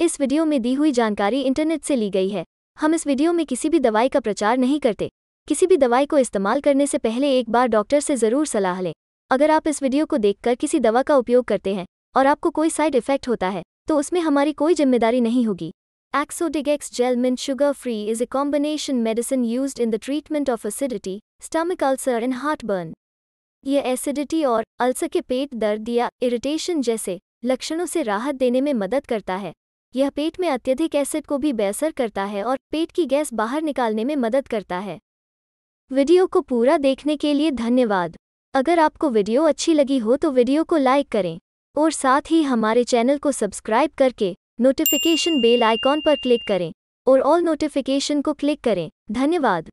इस वीडियो में दी हुई जानकारी इंटरनेट से ली गई है हम इस वीडियो में किसी भी दवाई का प्रचार नहीं करते किसी भी दवाई को इस्तेमाल करने से पहले एक बार डॉक्टर से ज़रूर सलाह लें अगर आप इस वीडियो को देखकर किसी दवा का उपयोग करते हैं और आपको कोई साइड इफेक्ट होता है तो उसमें हमारी कोई जिम्मेदारी नहीं होगी gel gel sugar free is a combination medicine use in the treatment of acidity stomach ulcer and heart burn यह एसिडिटी और अल्सर के पेट दर्द या इरिटेशन जैसे लक्षणों से राहत देने में मदद करता है यह पेट में अत्यधिक एसिड को भी बेअसर करता है और पेट की गैस बाहर निकालने में मदद करता है वीडियो को पूरा देखने के लिए धन्यवाद अगर आपको वीडियो अच्छी लगी हो तो वीडियो को लाइक करें और साथ ही हमारे चैनल को सब्सक्राइब करके नोटिफिकेशन बेल आइकॉन पर क्लिक करें और ऑल नोटिफिकेशन को क्लिक करें धन्यवाद